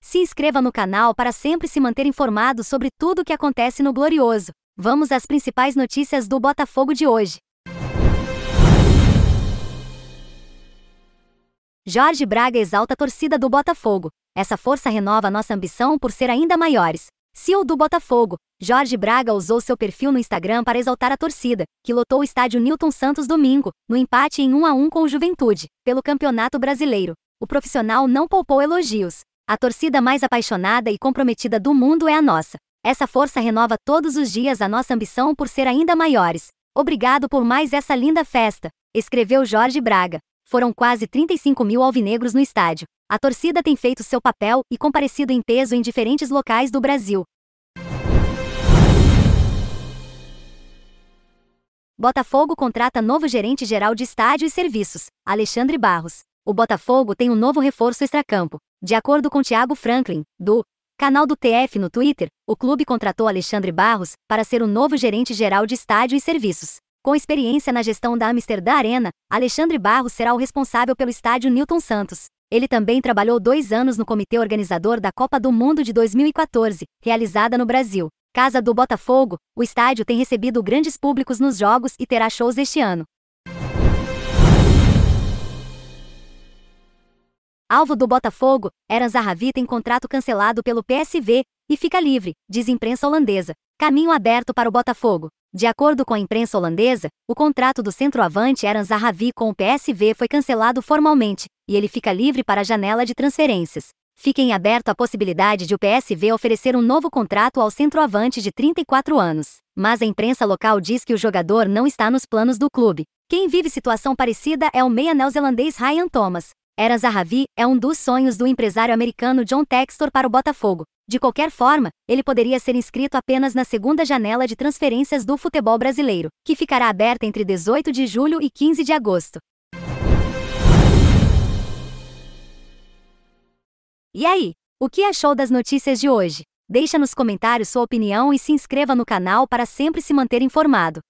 Se inscreva no canal para sempre se manter informado sobre tudo o que acontece no Glorioso. Vamos às principais notícias do Botafogo de hoje. Jorge Braga exalta a torcida do Botafogo. Essa força renova nossa ambição por ser ainda maiores. CEO do Botafogo, Jorge Braga usou seu perfil no Instagram para exaltar a torcida, que lotou o estádio Newton Santos domingo, no empate em 1 a 1 com o Juventude, pelo Campeonato Brasileiro. O profissional não poupou elogios. A torcida mais apaixonada e comprometida do mundo é a nossa. Essa força renova todos os dias a nossa ambição por ser ainda maiores. Obrigado por mais essa linda festa, escreveu Jorge Braga. Foram quase 35 mil alvinegros no estádio. A torcida tem feito seu papel e comparecido em peso em diferentes locais do Brasil. Botafogo contrata novo gerente geral de estádio e serviços, Alexandre Barros. O Botafogo tem um novo reforço extracampo. De acordo com Thiago Franklin, do canal do TF no Twitter, o clube contratou Alexandre Barros para ser o novo gerente geral de estádio e serviços. Com experiência na gestão da Amsterdã Arena, Alexandre Barros será o responsável pelo estádio Newton Santos. Ele também trabalhou dois anos no comitê organizador da Copa do Mundo de 2014, realizada no Brasil. Casa do Botafogo, o estádio tem recebido grandes públicos nos jogos e terá shows este ano. Alvo do Botafogo, Eran Zahavi tem contrato cancelado pelo PSV e fica livre, diz imprensa holandesa. Caminho aberto para o Botafogo. De acordo com a imprensa holandesa, o contrato do centroavante Eran Zahavi com o PSV foi cancelado formalmente, e ele fica livre para a janela de transferências. Fica em aberto a possibilidade de o PSV oferecer um novo contrato ao centroavante de 34 anos. Mas a imprensa local diz que o jogador não está nos planos do clube. Quem vive situação parecida é o meia neozelandês Ryan Thomas, era Zahavi é um dos sonhos do empresário americano John Textor para o Botafogo. De qualquer forma, ele poderia ser inscrito apenas na segunda janela de transferências do futebol brasileiro, que ficará aberta entre 18 de julho e 15 de agosto. E aí, o que achou das notícias de hoje? Deixa nos comentários sua opinião e se inscreva no canal para sempre se manter informado.